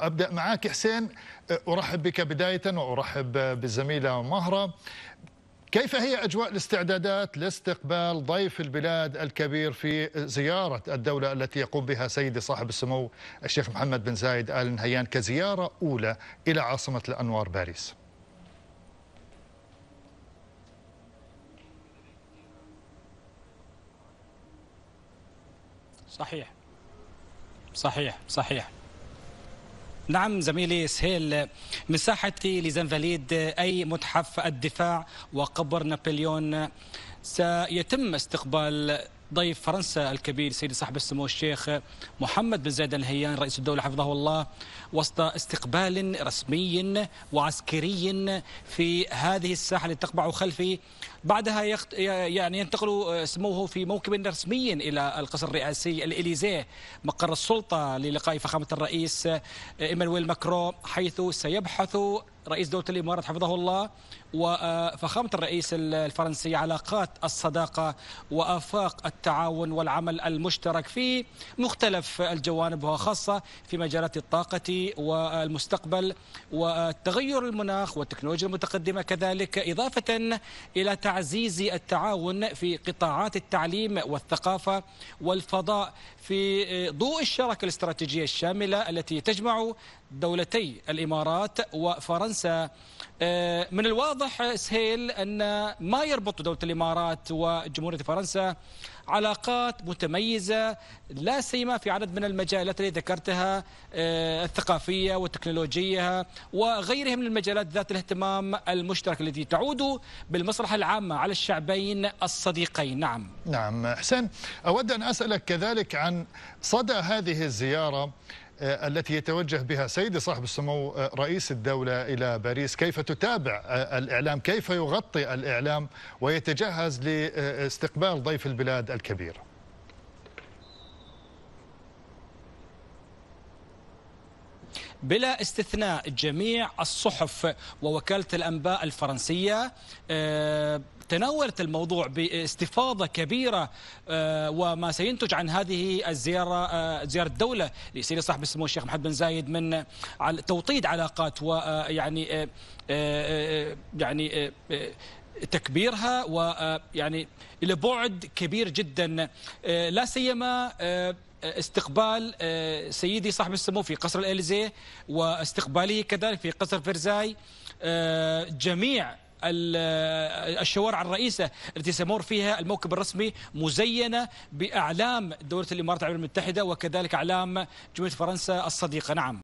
ابدا معك حسين أه، ارحب بك بدايه وارحب بالزميله مهره كيف هي اجواء الاستعدادات لاستقبال ضيف البلاد الكبير في زياره الدوله التي يقوم بها سيدي صاحب السمو الشيخ محمد بن زايد ال نهيان كزياره اولى الى عاصمه الانوار باريس؟ صحيح صحيح صحيح نعم زميلي سهيل مساحة لزنفاليد أي متحف الدفاع وقبر نابليون سيتم استقبال ضيف فرنسا الكبير سيدي صاحب السمو الشيخ محمد بن زايد الهيان رئيس الدولة حفظه الله وسط استقبال رسمي وعسكري في هذه الساحة التي تقبع خلفي بعدها يخت... يعني ينتقل آه، سموه في موكب رسمي إلى القصر الرئاسي الإليزيه مقر السلطة للقاء فخامة الرئيس آه، إيمانويل ماكرون حيث سيبحث رئيس دولة الإمارات حفظه الله وفخامة آه، الرئيس الفرنسي علاقات الصداقة وآفاق التعاون والعمل المشترك في مختلف الجوانب وخاصة في مجالات الطاقة والمستقبل وتغير المناخ والتكنولوجيا المتقدمة كذلك إضافة إلى تعزيز التعاون في قطاعات التعليم والثقافة والفضاء في آه، ضوء الشراكة الاستراتيجية الشاملة التي تجمع دولتي الإمارات وفرنسا فرنسا آه، من الواضح سهيل أن ما يربط دولة الإمارات وجمهورية فرنسا علاقات متميزة لا سيما في عدد من المجالات التي ذكرتها آه، الثقافية والتكنولوجية وغيرها من المجالات ذات الاهتمام المشترك التي تعود بالمصلحة العامة على الشعبين الصديقين نعم نعم حسين أود أن أسألك كذلك عن صدى هذه الزيارة آه، التي يتوجه بها سيدي صاحب السمو آه، رئيس الدولة إلى باريس كيف تتابع آه، الإعلام كيف يغطي الإعلام ويتجهز لاستقبال ضيف البلاد الكبير بلا استثناء جميع الصحف ووكالة الأنباء الفرنسية آه، تناولت الموضوع باستفاضة كبيرة آه، وما سينتج عن هذه الزيارة آه، زيارة الدولة لسيد صاحب السمو الشيخ محمد بن زايد من توطيد علاقات ويعني يعني, يعني، تكبيرها ويعني الى بعد كبير جدا لا سيما استقبال آه، سيدي صاحب السمو في قصر الإليزيه واستقباله كذلك في قصر فرزاي آه، جميع آه، الشوارع الرئيسة التي سمور فيها الموكب الرسمي مزينة بأعلام دولة الإمارات العربية المتحدة وكذلك أعلام جمهورية فرنسا الصديقة نعم